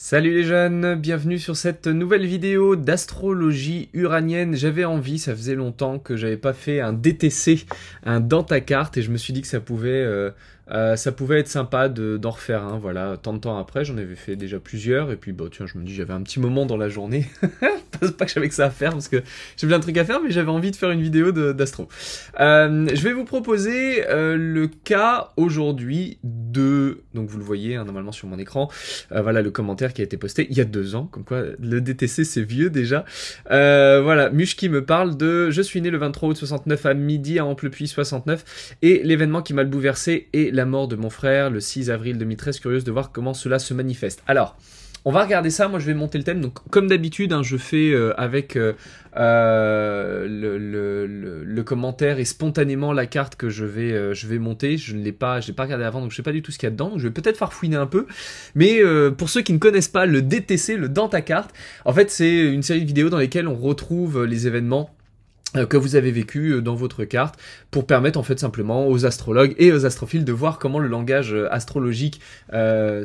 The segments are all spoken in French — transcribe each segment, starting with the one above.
Salut les jeunes, bienvenue sur cette nouvelle vidéo d'astrologie uranienne. J'avais envie, ça faisait longtemps que j'avais pas fait un DTC, un dans ta carte, et je me suis dit que ça pouvait euh, euh, ça pouvait être sympa d'en refaire voilà, tant de temps après, j'en avais fait déjà plusieurs, et puis bah tiens, je me dis j'avais un petit moment dans la journée, pas que j'avais que ça à faire, parce que j'ai bien un truc à faire, mais j'avais envie de faire une vidéo d'Astro. Euh, je vais vous proposer euh, le cas aujourd'hui de, donc vous le voyez hein, normalement sur mon écran, voilà le commentaire qui a été posté il y a deux ans, comme quoi le DTC c'est vieux déjà, voilà, Mushki me parle de « Je suis né le 23 août 69 à midi à Amplepuis 69, et l'événement qui m'a le bouleversé est la mort de mon frère le 6 avril 2013, curieuse de voir comment cela se manifeste. Alors, on va regarder ça, moi je vais monter le thème. Donc comme d'habitude, hein, je fais euh, avec euh, euh, le, commentaire et spontanément la carte que je vais, je vais monter. Je ne l'ai pas, je pas regardé avant, donc je sais pas du tout ce qu'il y a dedans. Donc, je vais peut-être farfouiner un peu. Mais pour ceux qui ne connaissent pas le DTC, le dans ta carte, en fait c'est une série de vidéos dans lesquelles on retrouve les événements euh, que vous avez vécu euh, dans votre carte pour permettre en fait simplement aux astrologues et aux astrophiles de voir comment le langage euh, astrologique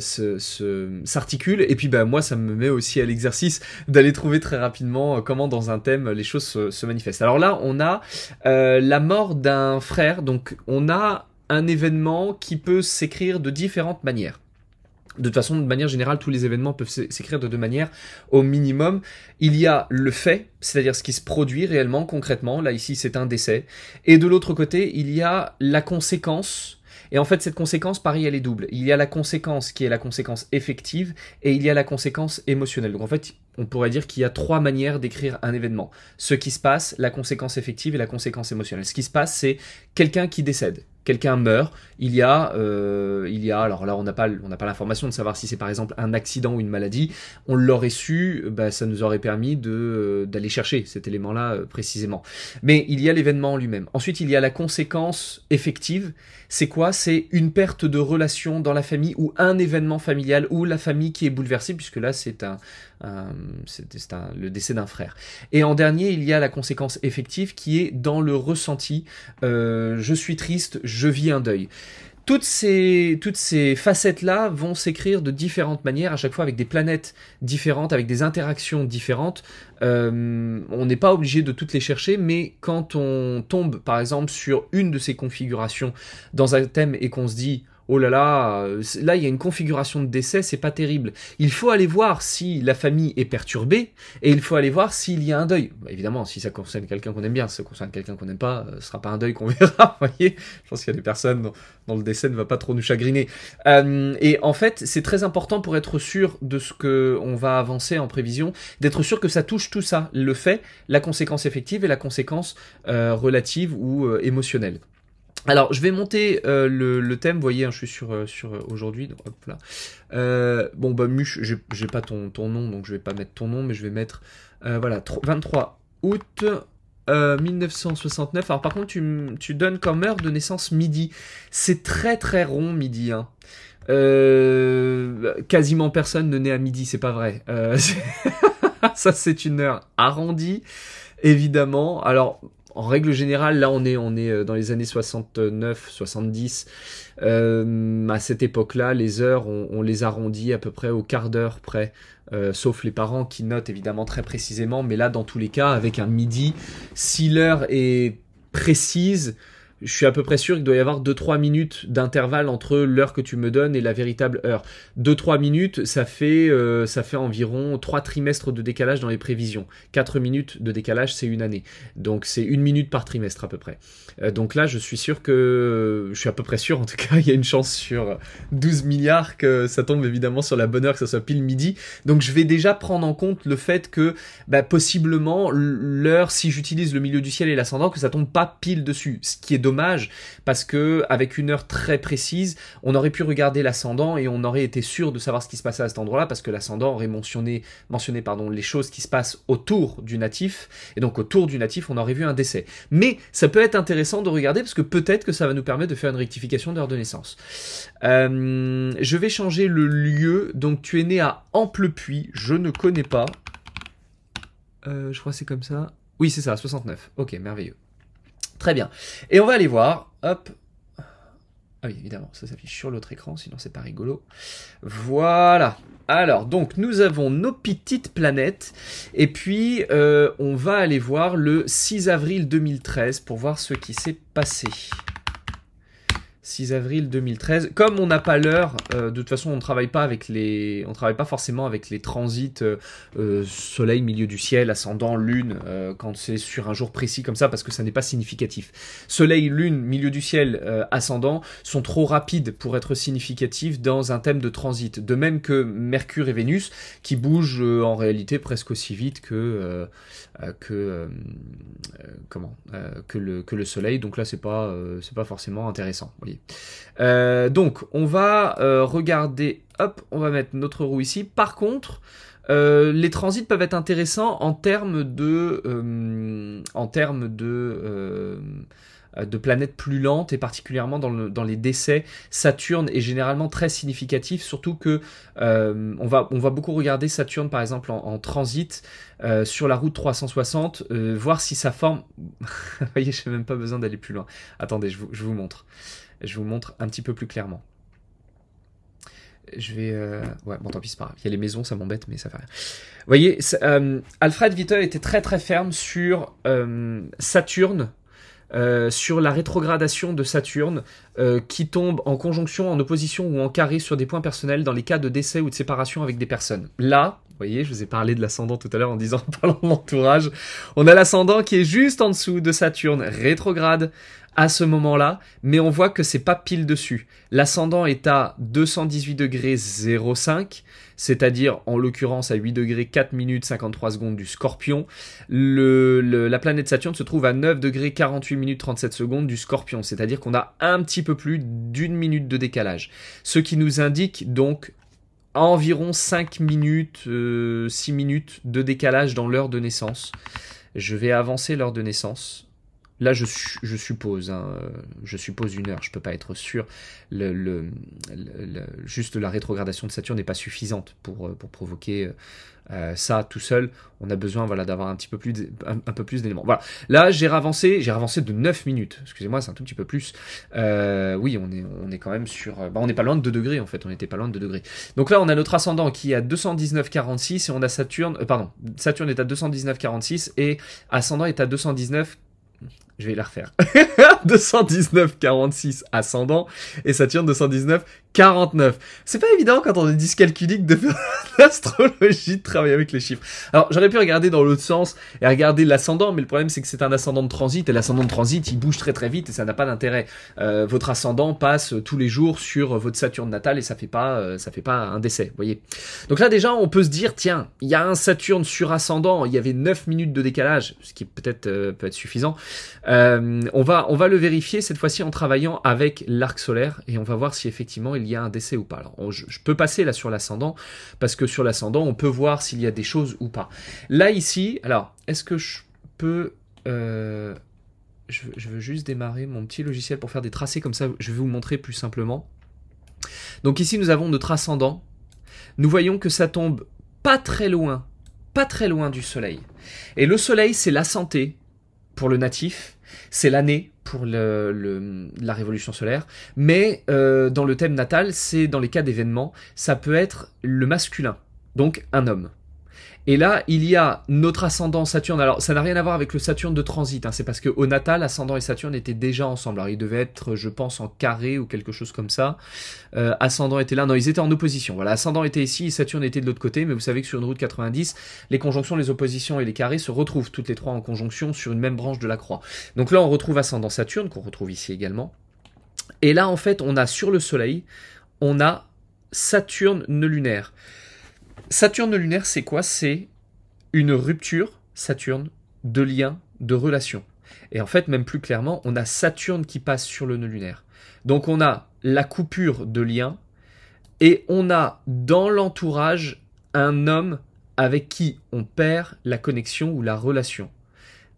s'articule et puis bah moi ça me met aussi à l'exercice d'aller trouver très rapidement comment dans un thème les choses se, manifestent alors là on a la mort d'un frère donc on a un événement qui peut s'écrire de différentes manières de toute façon, de manière générale, tous les événements peuvent s'écrire de deux manières. Au minimum, il y a le fait, c'est-à-dire ce qui se produit réellement, concrètement. Là, ici, c'est un décès. Et de l'autre côté, il y a la conséquence. Et en fait, cette conséquence, pareil, elle est double. Il y a la conséquence qui est la conséquence effective et il y a la conséquence émotionnelle. Donc en fait, on pourrait dire qu'il y a trois manières d'écrire un événement. Ce qui se passe, la conséquence effective et la conséquence émotionnelle. Ce qui se passe, c'est quelqu'un qui décède quelqu'un meurt, il y a, euh, il y a, alors là on n'a pas, on n'a pas l'information de savoir si c'est par exemple un accident ou une maladie. On l'aurait su, bah, ça nous aurait permis de euh, d'aller chercher cet élément-là euh, précisément. Mais il y a l'événement lui-même. Ensuite, il y a la conséquence effective c'est quoi C'est une perte de relation dans la famille ou un événement familial ou la famille qui est bouleversée, puisque là c'est un, le décès d'un frère. Et en dernier, il y a la conséquence effective qui est dans le ressenti. Euh, je suis triste, je vis un deuil toutes ces, ces facettes-là vont s'écrire de différentes manières, à chaque fois avec des planètes différentes, avec des interactions différentes. Euh, on n'est pas obligé de toutes les chercher, mais quand on tombe par exemple sur une de ces configurations dans un thème et qu'on se dit oh là là, là il y a une configuration de décès, c'est pas terrible. Il faut aller voir si la famille est perturbée et il faut aller voir s'il y a un deuil. Bah, évidemment, si ça concerne quelqu'un qu'on aime bien, si ça concerne quelqu'un qu'on n'aime pas, euh, ce sera pas un deuil qu'on verra. Vous voyez, je pense qu'il y a des personnes dont, le décès ne va pas trop nous chagriner. Euh, et en fait, c'est très important pour être sûr de ce que on va avancer en prévision, d'être sûr que ça touche tout ça, le fait, la conséquence effective et la conséquence euh, relative ou euh, émotionnelle. Alors, je vais monter euh, le, thème, vous voyez, hein, je suis sur, euh, sur euh, aujourd'hui, là. bon, bah, Muche, j'ai pas ton, nom, donc je vais pas mettre ton nom, mais je vais mettre, voilà, 23 août 1969. Alors, par contre, tu, donnes comme heure de naissance midi. C'est très très rond midi, hein. quasiment personne ne naît à midi, c'est pas vrai. ça, c'est une heure arrondie, évidemment. Alors, en règle générale, là on est, on est euh, dans les années 69, 70. Euh, à cette époque-là, les heures, on, les arrondit à peu près au quart d'heure près, euh, sauf les parents qui notent évidemment très précisément. Mais là, dans tous les cas, avec un midi, si l'heure est précise, je suis à peu près sûr qu'il doit y avoir 2-3 minutes d'intervalle entre l'heure que tu me donnes et la véritable heure. 2-3 minutes, ça fait, euh, ça fait environ 3 trimestres de décalage dans les prévisions. 4 minutes de décalage, c'est une année. Donc c'est une minute par trimestre à peu près. Euh, donc là, je suis sûr que... Je suis à peu près sûr, en tout cas, il y a une chance sur 12 milliards que ça tombe évidemment sur la bonne heure, que ça soit pile midi. Donc je vais déjà prendre en compte le fait que bah, possiblement l'heure, si j'utilise le milieu du ciel et l'ascendant, que ça tombe pas pile dessus. Ce qui est dommage parce que avec une heure très précise, on aurait pu regarder l'ascendant et on aurait été sûr de savoir ce qui se passait à cet endroit-là parce que l'ascendant aurait mentionné, mentionné pardon, les choses qui se passent autour du natif et donc autour du natif, on aurait vu un décès. Mais ça peut être intéressant de regarder parce que peut-être que ça va nous permettre de faire une rectification d'heure de naissance. Euh, je vais changer le lieu. Donc tu es né à Amplepuis, je ne connais pas. Euh, je crois que c'est comme ça. Oui, c'est ça, 69. Ok, merveilleux. Très bien. Et on va aller voir, hop, ah oui, évidemment, ça s'affiche sur l'autre écran, sinon c'est pas rigolo. Voilà. Alors, donc, nous avons nos petites planètes. Et puis, euh, on va aller voir le 6 avril 2013 pour voir ce qui s'est passé. 6 avril 2013. Comme on n'a pas l'heure, euh, de toute façon, on travaille pas avec les, on travaille pas forcément avec les transits euh, euh, Soleil, milieu du ciel, ascendant, Lune, quand c'est sur un jour précis comme ça, parce que ça n'est pas significatif. Soleil, Lune, milieu du ciel, ascendant, sont trop rapides pour être significatifs dans un thème de transit. De même que Mercure et Vénus, qui bougent en réalité presque aussi vite que euh, que, euh, euh, comment, que, le, soleil. Donc là, c'est pas, c'est pas forcément intéressant. donc, on va regarder. Hop, on va mettre notre roue ici. Par contre, les transits peuvent être intéressants en termes de, en termes de, euh, de planètes plus lentes et particulièrement dans, le, dans, les décès. Saturne est généralement très significatif, surtout que euh, on, va, on va beaucoup regarder Saturne par exemple en, transit euh, sur la route 360, voir si sa forme. vous voyez, je même pas besoin d'aller plus loin. Attendez, je vous, je vous, montre. Je vous montre un petit peu plus clairement. Je vais. Ouais, bon, tant pis, c'est pas grave. Il y a les maisons, ça m'embête, mais ça fait rien. Vous voyez, Alfred Vittel était très très ferme sur Saturne euh, sur la rétrogradation de Saturne euh, qui tombe en conjonction, en opposition ou en carré sur des points personnels dans les cas de décès ou de séparation avec des personnes. Là, vous voyez, je vous ai parlé de l'ascendant tout à l'heure en disant, parlons parlant de l'entourage, on a l'ascendant qui est juste en dessous de Saturne rétrograde à ce moment-là, mais on voit que c'est pas pile dessus. L'ascendant est à 218 05, c'est-à-dire en l'occurrence à 8 minutes 53 secondes du scorpion. Le, la planète Saturne se trouve à 9 48 minutes 37 secondes du scorpion, c'est-à-dire qu'on a un petit peu plus d'une minute de décalage. Ce qui nous indique donc environ 5 minutes, 6 euh, minutes de décalage dans l'heure de naissance. Je vais avancer l'heure de naissance Là, je, suppose, hein, euh, je suppose une heure, je ne peux pas être sûr. juste la rétrogradation de Saturne n'est pas suffisante pour, euh, pour provoquer euh, ça tout seul. On a besoin voilà, d'avoir un petit peu plus, un, peu plus d'éléments. Voilà. Là, j'ai ravancé j'ai ravancé de 9 minutes. Excusez-moi, c'est un tout petit peu plus. oui, on est, on est quand même sur. Bah, on n'est pas loin de 2 degrés en fait, on n'était pas loin de 2 degrés. Donc là, on a notre ascendant qui est à 219,46 et on a Saturne. pardon, Saturne est à 219,46 et ascendant est à 219 je vais la refaire. 219, 46, ascendant. Et Saturne 219, 49. C'est pas évident quand on est dyscalculique de faire l'astrologie, de travailler avec les chiffres. Alors, j'aurais pu regarder dans l'autre sens et regarder l'ascendant, mais le problème c'est que c'est un ascendant de transit et l'ascendant de transit il bouge très très vite et ça n'a pas d'intérêt. Euh, votre ascendant passe tous les jours sur votre Saturne natale et ça fait pas, euh, ça fait pas un décès, vous voyez. Donc là, déjà, on peut se dire, tiens, il y a un Saturne sur ascendant, il y avait 9 minutes de décalage, ce qui peut-être euh, peut être suffisant. Euh, on, va, on va le vérifier cette fois-ci en travaillant avec l'arc solaire et on va voir si effectivement il y a un décès ou pas. Alors, je, peux passer là sur l'ascendant parce que sur l'ascendant, on peut voir s'il y a des choses ou pas. Là, ici, alors, est-ce que je peux. Euh, je, je, veux juste démarrer mon petit logiciel pour faire des tracés comme ça, je vais vous montrer plus simplement. Donc, ici, nous avons notre ascendant. Nous voyons que ça tombe pas très loin, pas très loin du soleil. Et le soleil, c'est la santé, pour le natif, c'est l'année pour le, la révolution solaire, mais euh, dans le thème natal, c'est dans les cas d'événements, ça peut être le masculin, donc un homme. Et là, il y a notre ascendant Saturne. Alors, ça n'a rien à voir avec le Saturne de transit. Hein. C'est parce que au natal, ascendant et Saturne étaient déjà ensemble. Alors, ils devaient être, je pense, en carré ou quelque chose comme ça. Euh, ascendant était là. Non, ils étaient en opposition. Voilà, ascendant était ici, et Saturne était de l'autre côté. Mais vous savez que sur une route 90, les conjonctions, les oppositions et les carrés se retrouvent toutes les trois en conjonction sur une même branche de la croix. Donc là, on retrouve ascendant Saturne qu'on retrouve ici également. Et là, en fait, on a sur le Soleil, on a Saturne ne lunaire. Saturne lunaire, c'est quoi C'est une rupture, Saturne, de lien, de relation. Et en fait, même plus clairement, on a Saturne qui passe sur le nœud lunaire. Donc on a la coupure de lien et on a dans l'entourage un homme avec qui on perd la connexion ou la relation.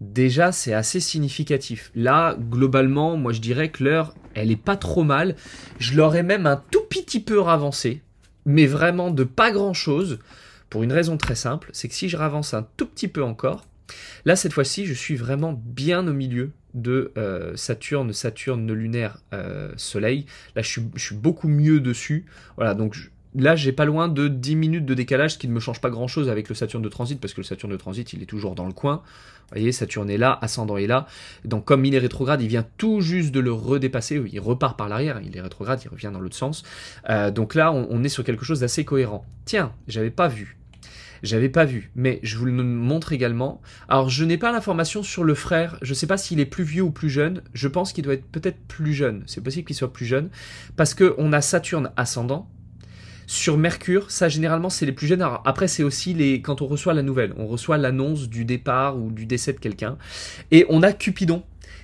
Déjà, c'est assez significatif. Là, globalement, moi je dirais que l'heure, elle est pas trop mal. Je l'aurais même un tout petit peu ravancé mais vraiment de pas grand-chose, pour une raison très simple, c'est que si je ravance un tout petit peu encore, là cette fois-ci je suis vraiment bien au milieu de euh, Saturne, Saturne, lunaire, euh, Soleil. Là je suis, je suis, beaucoup mieux dessus. Voilà, donc là, j'ai pas loin de 10 minutes de décalage, ce qui ne me change pas grand chose avec le Saturne de transit, parce que le Saturne de transit, il est toujours dans le coin. Vous voyez, Saturne est là, ascendant est là. Donc, comme il est rétrograde, il vient tout juste de le redépasser. Il repart par l'arrière, il est rétrograde, il revient dans l'autre sens. Euh, donc là, on, est sur quelque chose d'assez cohérent. Tiens, j'avais pas vu. J'avais pas vu, mais je vous le montre également. Alors, je n'ai pas l'information sur le frère. Je ne sais pas s'il est plus vieux ou plus jeune. Je pense qu'il doit être peut-être plus jeune. C'est possible qu'il soit plus jeune parce qu'on a Saturne ascendant sur Mercure, ça généralement c'est les plus jeunes. après c'est aussi les quand on reçoit la nouvelle, on reçoit l'annonce du départ ou du décès de quelqu'un. Et on a Cupidon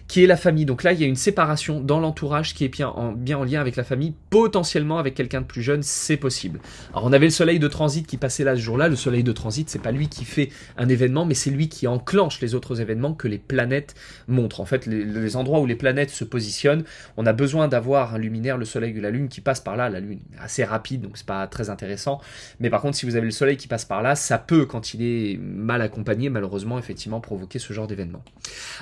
qui est la famille. Donc là, il y a une séparation dans l'entourage qui est bien en, lien avec la famille, potentiellement avec quelqu'un de plus jeune, c'est possible. Alors on avait le soleil de transit qui passait là ce jour-là, le soleil de transit, c'est pas lui qui fait un événement, mais c'est lui qui enclenche les autres événements que les planètes montrent. En fait, les, endroits où les planètes se positionnent, on a besoin d'avoir un luminaire, le soleil ou la lune qui passe par là, la lune est assez rapide, donc c'est pas très intéressant, mais par contre, si vous avez le soleil qui passe par là, ça peut, quand il est mal accompagné, malheureusement, effectivement, provoquer ce genre d'événement.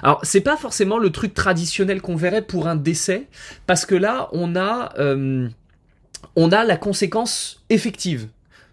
Alors, c'est pas forcément le truc traditionnel qu'on verrait pour un décès, parce que là, on a, euh, on a la conséquence effective.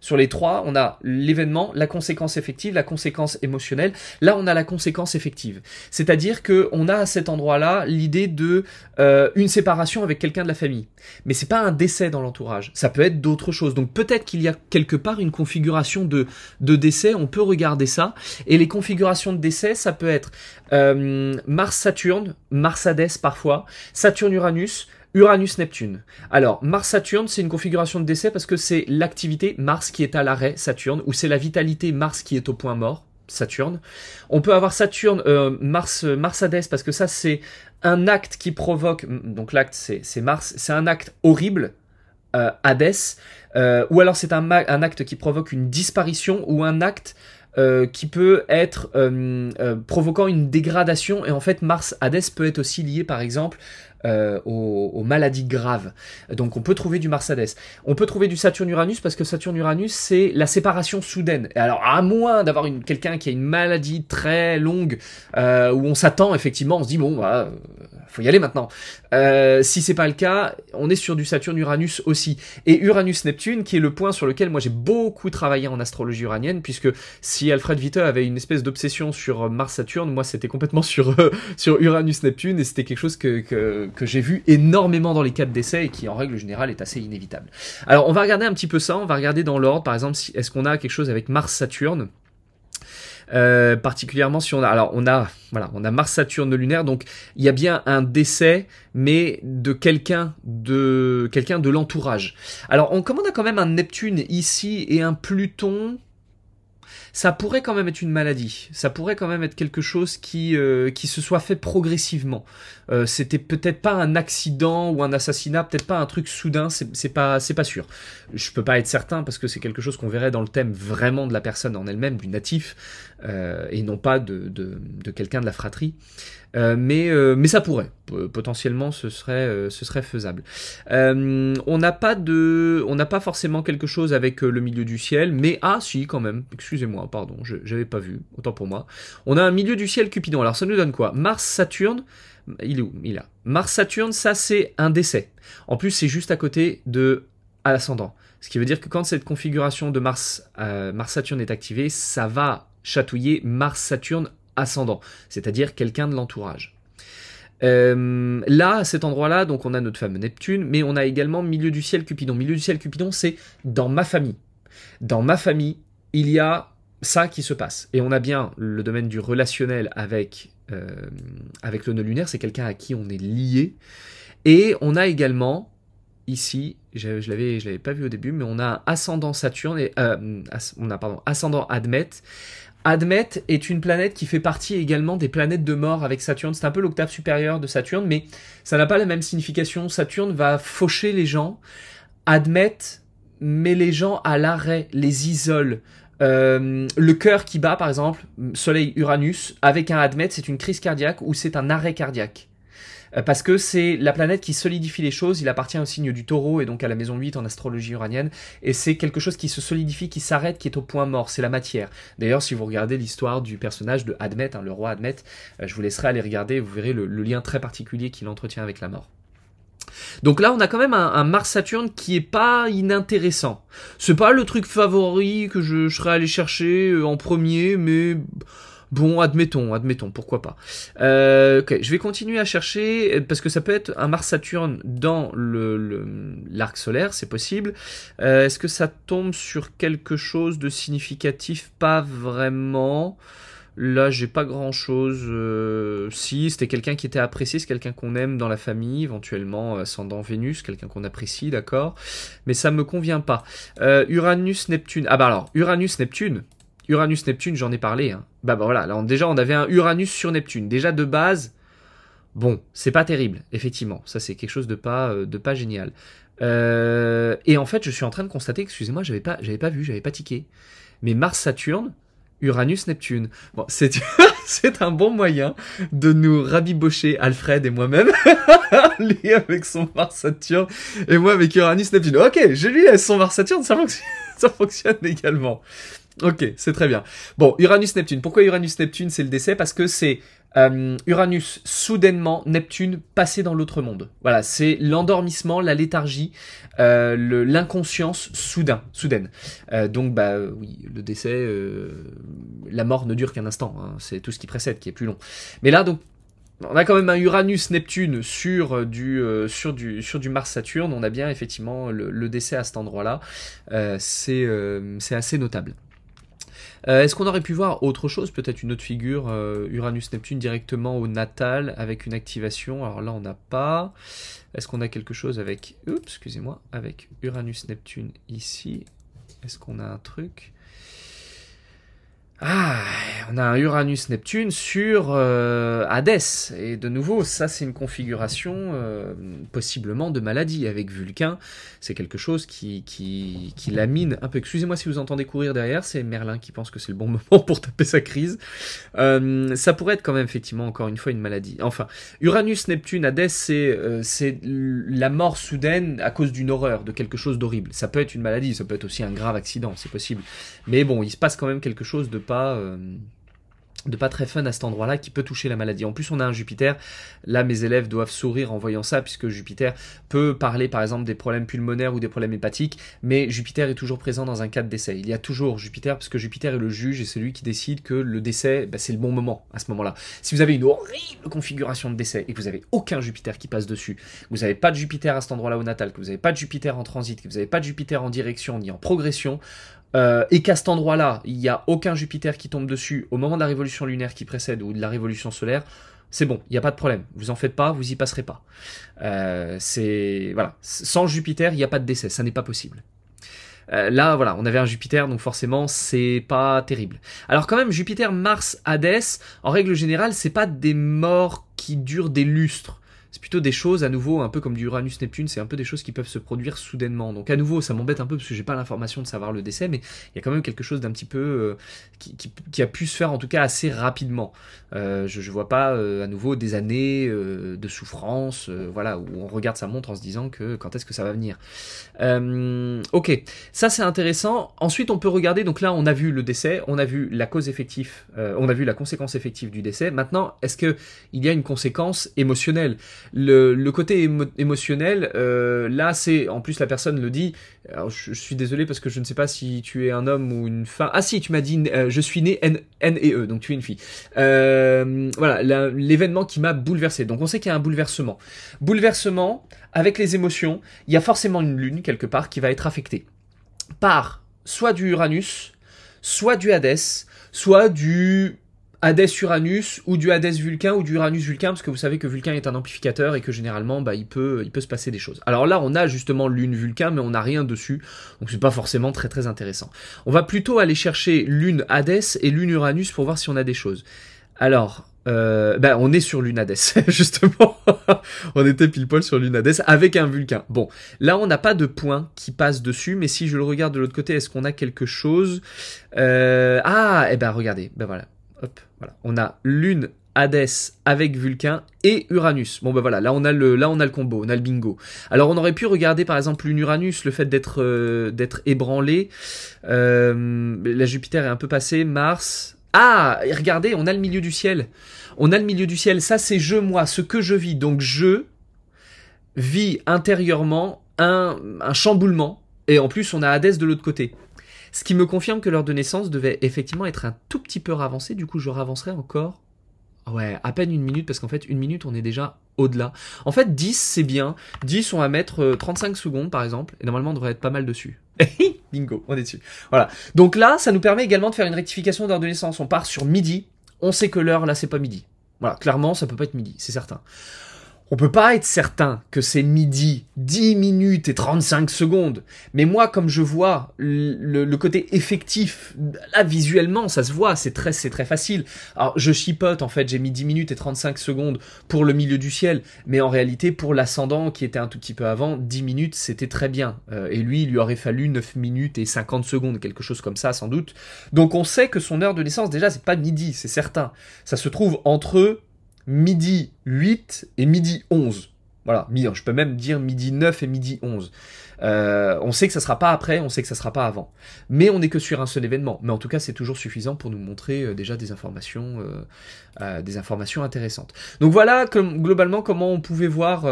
Sur les trois, on a l'événement, la conséquence effective, la conséquence émotionnelle. Là, on a la conséquence effective. C'est-à-dire que on a à cet endroit-là l'idée de euh, une séparation avec quelqu'un de la famille. Mais c'est pas un décès dans l'entourage. Ça peut être d'autres choses. Donc peut-être qu'il y a quelque part une configuration de décès. On peut regarder ça. Et les configurations de décès, ça peut être euh, Mars Saturne, Mars Hadès parfois, Saturne Uranus, Uranus-Neptune. Alors, Mars-Saturne, c'est une configuration de décès parce que c'est l'activité Mars qui est à l'arrêt, Saturne, ou c'est la vitalité Mars qui est au point mort, Saturne. On peut avoir Saturne, euh, Mars, euh, Mars Hadès, parce que ça, c'est un acte qui provoque, donc l'acte, c'est Mars, c'est un acte horrible, euh, Hadès, ou alors c'est un, acte qui provoque une disparition, ou un acte qui peut être provoquant une dégradation. Et en fait, Mars Hadès peut être aussi lié, par exemple, euh, aux, maladies graves. Donc on peut trouver du Mercedes. On peut trouver du Saturne-Uranus parce que Saturne-Uranus, c'est la séparation soudaine. alors à moins d'avoir quelqu'un qui a une maladie très longue euh, où on s'attend effectivement, on se dit bon, bah, euh, faut y aller maintenant. si c'est pas le cas, on est sur du Saturne-Uranus aussi. Et Uranus-Neptune, qui est le point sur lequel moi j'ai beaucoup travaillé en astrologie uranienne, puisque si Alfred Viteux avait une espèce d'obsession sur Mars-Saturne, moi c'était complètement sur, sur Uranus-Neptune et c'était quelque chose que que j'ai vu énormément dans les cas d'essai et qui en règle générale est assez inévitable. Alors on va regarder un petit peu ça, on va regarder dans l'ordre, par exemple, si, est-ce qu'on a quelque chose avec Mars-Saturne euh, particulièrement si on a alors on a voilà on a Mars Saturne lunaire donc il y a bien un décès mais de quelqu'un de quelqu'un de l'entourage alors on comme on a quand même un Neptune ici et un Pluton ça pourrait quand même être une maladie, ça pourrait quand même être quelque chose qui, euh, qui se soit fait progressivement. Euh, c'était peut-être pas un accident ou un assassinat, peut-être pas un truc soudain, c'est pas, pas sûr. Je peux pas être certain parce que c'est quelque chose qu'on verrait dans le thème vraiment de la personne en elle-même, du natif, euh, et non pas de, de, quelqu'un de la fratrie. Euh, mais, euh, mais ça pourrait, potentiellement ce serait, ce serait faisable. on n'a pas de, on n'a pas forcément quelque chose avec le milieu du ciel, mais ah si quand même, excusez-moi, pardon, je n'avais pas vu, autant pour moi. On a un milieu du ciel Cupidon, alors ça nous donne quoi Mars, Saturne, il est où Il a Mars, Saturne, ça c'est un décès. En plus c'est juste à côté de à l'ascendant. Ce qui veut dire que quand cette configuration de Mars, Mars Saturne est activée, ça va chatouiller Mars-Saturne ascendant, c'est-à-dire quelqu'un de l'entourage. Euh, là, à cet endroit-là, donc on a notre fameux Neptune, mais on a également milieu du ciel Cupidon. Milieu du ciel Cupidon, c'est dans ma famille. Dans ma famille, il y a ça qui se passe. Et on a bien le domaine du relationnel avec, euh, avec le nœud lunaire, c'est quelqu'un à qui on est lié. Et on a également, ici, je, je l'avais, je pas vu au début, mais on a ascendant Saturne, et, euh, on a pardon, ascendant Admet, Admet est une planète qui fait partie également des planètes de mort avec Saturne. C'est un peu l'octave supérieure de Saturne, mais ça n'a pas la même signification. Saturne va faucher les gens. Admet met les gens à l'arrêt, les isole. Euh, le cœur qui bat, par exemple, Soleil Uranus, avec un Admet, c'est une crise cardiaque ou c'est un arrêt cardiaque. Euh, parce que c'est la planète qui solidifie les choses, il appartient au signe du taureau et donc à la maison 8 en astrologie uranienne, et c'est quelque chose qui se solidifie, qui s'arrête, qui est au point mort, c'est la matière. D'ailleurs, si vous regardez l'histoire du personnage de Admet, hein, le roi Admet, euh, je vous laisserai aller regarder, vous verrez le, lien très particulier qu'il entretient avec la mort. Donc là, on a quand même un, Mars-Saturne qui est pas inintéressant. C'est pas le truc favori que je serais allé chercher euh, en premier, mais Bon, admettons, admettons, pourquoi pas. Euh, ok, je vais continuer à chercher, parce que ça peut être un Mars-Saturne dans le, l'arc solaire, c'est possible. Euh, est-ce que ça tombe sur quelque chose de significatif Pas vraiment. Là, j'ai pas grand chose. Euh, si, c'était quelqu'un qui était apprécié, c'est quelqu'un qu'on aime dans la famille, éventuellement ascendant Vénus, quelqu'un qu'on apprécie, d'accord. Mais ça me convient pas. Uranus, Neptune. Ah bah alors, Uranus, Neptune. Uranus-Neptune, j'en ai parlé. Hein. Bah, bah voilà, on, déjà on avait un Uranus sur Neptune. Déjà de base, bon, c'est pas terrible, effectivement. Ça, c'est quelque chose de pas, euh, de pas génial. Euh, et en fait, je suis en train de constater, excusez-moi, j'avais pas, j'avais pas vu, j'avais pas tiqué. Mais Mars-Saturne, Uranus-Neptune. Bon, c'est, c'est un bon moyen de nous rabibocher Alfred et moi-même. lui avec son Mars-Saturne et moi avec Uranus-Neptune. Ok, je lui laisse son Mars-Saturne, ça, ça fonctionne également. Ok, c'est très bien. Bon, Uranus-Neptune. Pourquoi Uranus-Neptune C'est le décès parce que c'est euh, Uranus soudainement, Neptune passé dans l'autre monde. Voilà, c'est l'endormissement, la léthargie, euh, l'inconscience soudain, soudaine. Euh, donc bah oui, le décès, euh, la mort ne dure qu'un instant. Hein. c'est tout ce qui précède qui est plus long. Mais là donc on a quand même un Uranus Neptune sur du sur du sur du Mars Saturne. On a bien effectivement le, décès à cet endroit-là. c'est c'est assez notable. Euh, est-ce qu'on aurait pu voir autre chose, peut-être une autre figure euh, Uranus-Neptune directement au natal avec une activation Alors là, on n'a pas. Est-ce qu'on a quelque chose avec... excusez-moi, avec Uranus-Neptune ici Est-ce qu'on a un truc ah, on a un Uranus-Neptune sur euh, Hadès. Et de nouveau, ça, c'est une configuration euh, possiblement de maladie. Avec Vulcain, c'est quelque chose qui, qui, qui lamine un peu. Excusez-moi si vous entendez courir derrière, c'est Merlin qui pense que c'est le bon moment pour taper sa crise. Euh, ça pourrait être quand même, effectivement, encore une fois, une maladie. Enfin, Uranus-Neptune, Hadès, c'est, euh, c'est la mort soudaine à cause d'une horreur, de quelque chose d'horrible. Ça peut être une maladie, ça peut être aussi un grave accident, c'est possible. Mais bon, il se passe quand même quelque chose de pas euh, de pas très fun à cet endroit-là qui peut toucher la maladie. En plus, on a un Jupiter. Là, mes élèves doivent sourire en voyant ça, puisque Jupiter peut parler, par exemple, des problèmes pulmonaires ou des problèmes hépatiques, mais Jupiter est toujours présent dans un cas de décès. Il y a toujours Jupiter, puisque que Jupiter est le juge et c'est lui qui décide que le décès, bah, c'est le bon moment à ce moment-là. Si vous avez une horrible configuration de décès et que vous n'avez aucun Jupiter qui passe dessus, vous n'avez pas de Jupiter à cet endroit-là au natal, que vous n'avez pas de Jupiter en transit, que vous n'avez pas de Jupiter en direction ni en progression, euh, et qu'à cet endroit-là, il n'y a aucun Jupiter qui tombe dessus au moment de la révolution lunaire qui précède ou de la révolution solaire, c'est bon, il n'y a pas de problème. Vous en faites pas, vous y passerez pas. Euh, c'est voilà, sans Jupiter, il n'y a pas de décès, ça n'est pas possible. Euh, là, voilà, on avait un Jupiter, donc forcément, c'est pas terrible. Alors quand même, Jupiter, Mars, Hadès, en règle générale, c'est pas des morts qui durent des lustres c'est plutôt des choses à nouveau, un peu comme du Uranus Neptune, c'est un peu des choses qui peuvent se produire soudainement. Donc à nouveau, ça m'embête un peu parce que j'ai pas l'information de savoir le décès, mais il y a quand même quelque chose d'un petit peu euh, qui, a pu se faire en tout cas assez rapidement. Euh, je, ne vois pas euh, à nouveau des années de souffrance, voilà, où on regarde sa montre en se disant que quand est-ce que ça va venir. ok, ça c'est intéressant. Ensuite, on peut regarder. Donc là, on a vu le décès, on a vu la cause effective, on a vu la conséquence effective du décès. Maintenant, est-ce que il y a une conséquence émotionnelle le, côté émotionnel, euh, là, c'est en plus la personne le dit. Alors, je, suis désolé parce que je ne sais pas si tu es un homme ou une femme. Ah si, tu m'as dit euh, je suis né N, N E, donc tu es une fille. Euh, voilà, l'événement qui m'a bouleversé. Donc on sait qu'il y a un bouleversement. Bouleversement avec les émotions, il y a forcément une lune quelque part qui va être affectée par soit du Uranus, soit du Hadès, soit du Hades-Uranus ou du Hades-Vulcain ou du Uranus-Vulcain, parce que vous savez que vulcan est un amplificateur et que généralement bah, il, peut, il peut se passer des choses. Alors là, on a justement Lune-Vulcain, mais on n'a rien dessus, donc c'est pas forcément très très intéressant. On va plutôt aller chercher Lune-Hades et Lune-Uranus pour voir si on a des choses. Alors, ben on est sur l'une Hades, justement. on était pile poil sur l'une Hades avec un Vulcain. Bon, là on n'a pas de point qui passe dessus, mais si je le regarde de l'autre côté, est-ce qu'on a quelque chose euh, Ah, et eh ben regardez, ben voilà voilà. On a Lune, Hadès avec Vulcain et Uranus. Bon ben voilà, là on a le, là on a le combo, on a le bingo. Alors on aurait pu regarder par exemple Lune Uranus, le fait d'être euh, d'être ébranlé. Euh, la Jupiter est un peu passée, Mars. Ah, regardez, on a le milieu du ciel. On a le milieu du ciel. Ça c'est je moi, ce que je vis. Donc je vis intérieurement un, un chamboulement. Et en plus on a Hadès de l'autre côté. Ce qui me confirme que l'heure de naissance devait effectivement être un tout petit peu avancée, du coup je ravancerai encore Ouais, à peine une minute, parce qu'en fait, une minute, on est déjà au-delà. En fait, 10, c'est bien. 10, on va mettre 35 euh, secondes, par exemple, et normalement, on devrait être pas mal dessus. Bingo, on est dessus. Voilà. Donc là, ça nous permet également de faire une rectification d'heure de naissance. On part sur midi. On sait que l'heure, là, c'est pas midi. Voilà, clairement, ça peut pas être midi, c'est certain. On peut pas être certain que c'est midi, 10 minutes et 35 secondes. Mais moi, comme je vois le, côté effectif, là, visuellement, ça se voit, c'est très, c'est très facile. Alors, je chipote, en fait, j'ai mis 10 minutes et 35 secondes pour le milieu du ciel. Mais en réalité, pour l'ascendant, qui était un tout petit peu avant, 10 minutes, c'était très bien. Euh, et lui, il lui aurait fallu 9 minutes et 50 secondes, quelque chose comme ça, sans doute. Donc, on sait que son heure de naissance, déjà, c'est pas midi, c'est certain. Ça se trouve entre midi 8 et midi 11. Voilà, je peux même dire midi 9 et midi 11. Euh, on sait que ça sera pas après, on sait que ça sera pas avant. Mais on n'est que sur un seul événement. Mais en tout cas, c'est toujours suffisant pour nous montrer euh, déjà des informations, euh, des informations intéressantes. Donc voilà, comme, globalement, comment on pouvait voir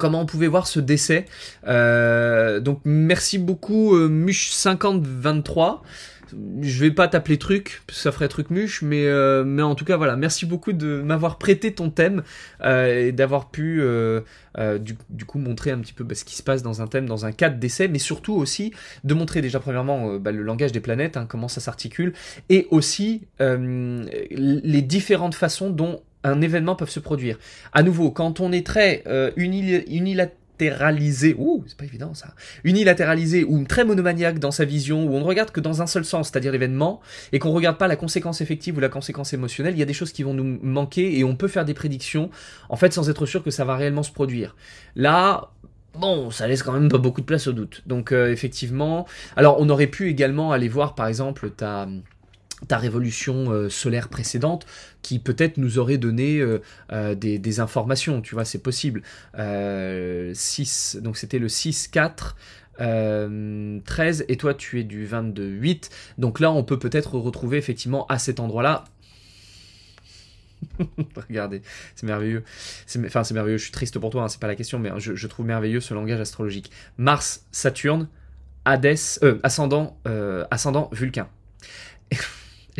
comment on pouvait voir ce décès. donc merci beaucoup euh, Mush5023 je vais pas t'appeler truc, ça ferait truc muche, mais, euh, mais en tout cas voilà, merci beaucoup de m'avoir prêté ton thème euh, et d'avoir pu euh, du, coup montrer un petit peu bah, ce qui se passe dans un thème, dans un cadre d'essai, mais surtout aussi de montrer déjà premièrement bah, le langage des planètes, hein, comment ça s'articule, et aussi les différentes façons dont un événement peut se produire. À nouveau, quand on est très unilatéral unilatéralisé, ouh, c'est pas évident ça, unilatéralisé ou très monomaniaque dans sa vision, où on ne regarde que dans un seul sens, c'est-à-dire l'événement, et qu'on ne regarde pas la conséquence effective ou la conséquence émotionnelle, il y a des choses qui vont nous manquer et on peut faire des prédictions, en fait, sans être sûr que ça va réellement se produire. Là, bon, ça laisse quand même pas beaucoup de place au doute. Donc, euh, effectivement, alors on aurait pu également aller voir, par exemple, ta ta révolution euh, solaire précédente qui peut-être nous aurait donné euh, euh, des, informations, tu vois, c'est possible. donc c'était le 6-4. 13 et toi tu es du 22-8 donc là on peut peut-être retrouver effectivement à cet endroit là Regardez, c'est merveilleux. Enfin, c'est merveilleux, je suis triste pour toi, hein, c'est pas la question, mais je, trouve merveilleux ce langage astrologique. Mars, Saturne, Hadès, ascendant, ascendant, Vulcain.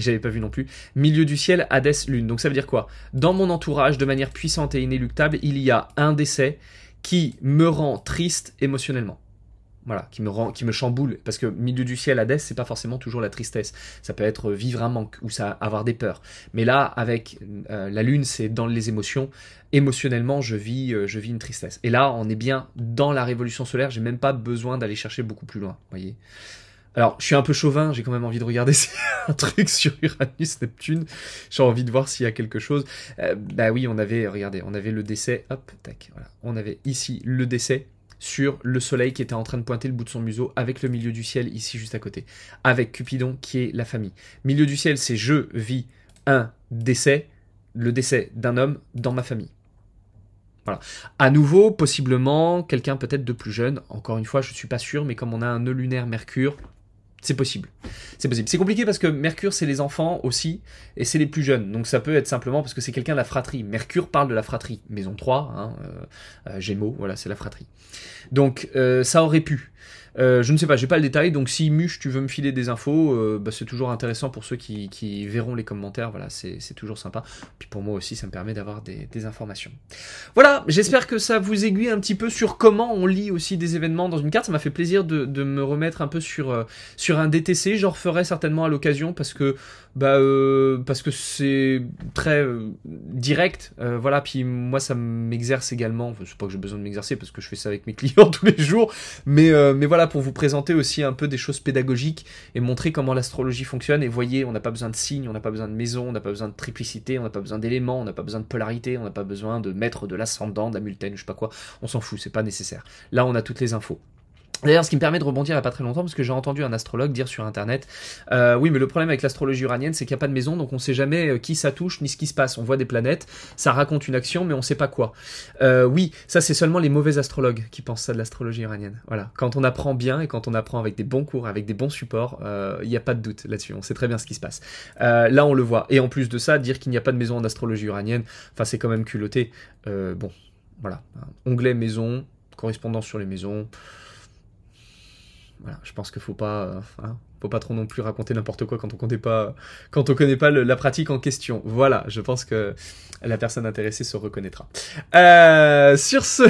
j'avais pas vu non plus, milieu du ciel, Hades, lune. Donc ça veut dire quoi Dans mon entourage, de manière puissante et inéluctable, il y a un décès qui me rend triste émotionnellement. Voilà, qui me rend, qui me chamboule, parce que milieu du ciel, Hadès, c'est pas forcément toujours la tristesse. Ça peut être euh, vivre un manque ou ça avoir des peurs. Mais là, avec euh, la lune, c'est dans les émotions. Émotionnellement, je vis, euh, je vis une tristesse. Et là, on est bien dans la révolution solaire. J'ai même pas besoin d'aller chercher beaucoup plus loin. Voyez. Alors, je suis un peu chauvin, j'ai quand même envie de regarder si un truc sur Uranus, Neptune. J'ai envie de voir s'il y a quelque chose. Euh, bah oui, on avait, regardez, on avait le décès, hop, tac, voilà. On avait ici le décès sur le soleil qui était en train de pointer le bout de son museau avec le milieu du ciel ici juste à côté. Avec Cupidon qui est la famille. Milieu du ciel, c'est je vis un décès, le décès d'un homme dans ma famille. Voilà. À nouveau, possiblement, quelqu'un peut-être de plus jeune. Encore une fois, je ne suis pas sûr, mais comme on a un nœud lunaire Mercure, c'est possible. C'est possible. C'est compliqué parce que Mercure, c'est les enfants aussi, et c'est les plus jeunes. Donc ça peut être simplement parce que c'est quelqu'un de la fratrie. Mercure parle de la fratrie. Maison 3, hein, euh, euh, Gémeaux, voilà, c'est la fratrie. Donc euh, ça aurait pu. Euh, je ne sais pas, j'ai pas le détail, donc si Muche, tu veux me filer des infos, euh, bah, c'est toujours intéressant pour ceux qui, verront les commentaires, voilà, c'est toujours sympa. Puis pour moi aussi, ça me permet d'avoir des, informations. Voilà, j'espère que ça vous aiguille un petit peu sur comment on lit aussi des événements dans une carte. Ça m'a fait plaisir de, me remettre un peu sur, euh, sur un DTC, j'en referai certainement à l'occasion parce que bah euh, parce que c'est très euh, direct euh, voilà puis moi ça m'exerce également c'est pas que j'ai besoin de m'exercer parce que je fais ça avec mes clients tous les jours mais mais voilà pour vous présenter aussi un peu des choses pédagogiques et montrer comment l'astrologie fonctionne et voyez on n'a pas besoin de signes on n'a pas besoin de maison on n'a pas besoin de triplicité on n'a pas besoin d'éléments on n'a pas besoin de polarité on n'a pas besoin de mettre de l'ascendant de la je sais pas quoi on s'en fout c'est pas nécessaire là on a toutes les infos D'ailleurs, ce qui me permet de rebondir il n'y a pas très longtemps, parce que j'ai entendu un astrologue dire sur Internet, euh, oui, mais le problème avec l'astrologie uranienne, c'est qu'il n'y a pas de maison, donc on ne sait jamais euh, qui ça touche ni ce qui se passe. On voit des planètes, ça raconte une action, mais on ne sait pas quoi. Euh, oui, ça c'est seulement les mauvais astrologues qui pensent ça de l'astrologie uranienne. Voilà. Quand on apprend bien et quand on apprend avec des bons cours, avec des bons supports, il n'y a pas de doute là-dessus. On sait très bien ce qui se passe. là, on le voit. Et en plus de ça, dire qu'il n'y a pas de maison en astrologie uranienne, enfin, c'est quand même culotté. bon, voilà. Onglet maison, correspondance sur les maisons voilà, je pense que faut pas, euh, hein, faut pas trop non plus raconter n'importe quoi quand on connaît pas, quand on connaît pas la pratique en question. Voilà, je pense que la personne intéressée se reconnaîtra. Euh, sur ce,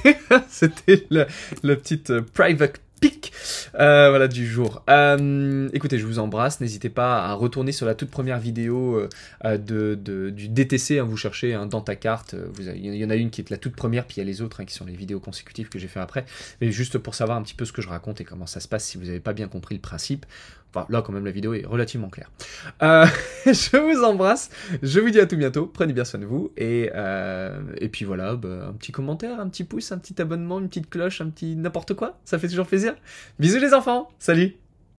c'était le, le petit euh, private pic euh, voilà du jour. Euh, écoutez, je vous embrasse. N'hésitez pas à retourner sur la toute première vidéo euh, euh, de, du DTC. Hein, vous cherchez hein, dans ta carte. Euh, vous il y en a une qui est la toute première, puis il y a les autres hein, qui sont les vidéos consécutives que j'ai fait après. Mais juste pour savoir un petit peu ce que je raconte et comment ça se passe, si vous n'avez pas bien compris le principe, Enfin, là, quand même, la vidéo est relativement claire. Euh, je vous embrasse. Je vous dis à tout bientôt. Prenez bien soin de vous. Et, euh, et puis voilà, bah, un petit commentaire, un petit pouce, un petit abonnement, une petite cloche, un petit n'importe quoi. Ça fait toujours plaisir. Bisous les enfants. Salut.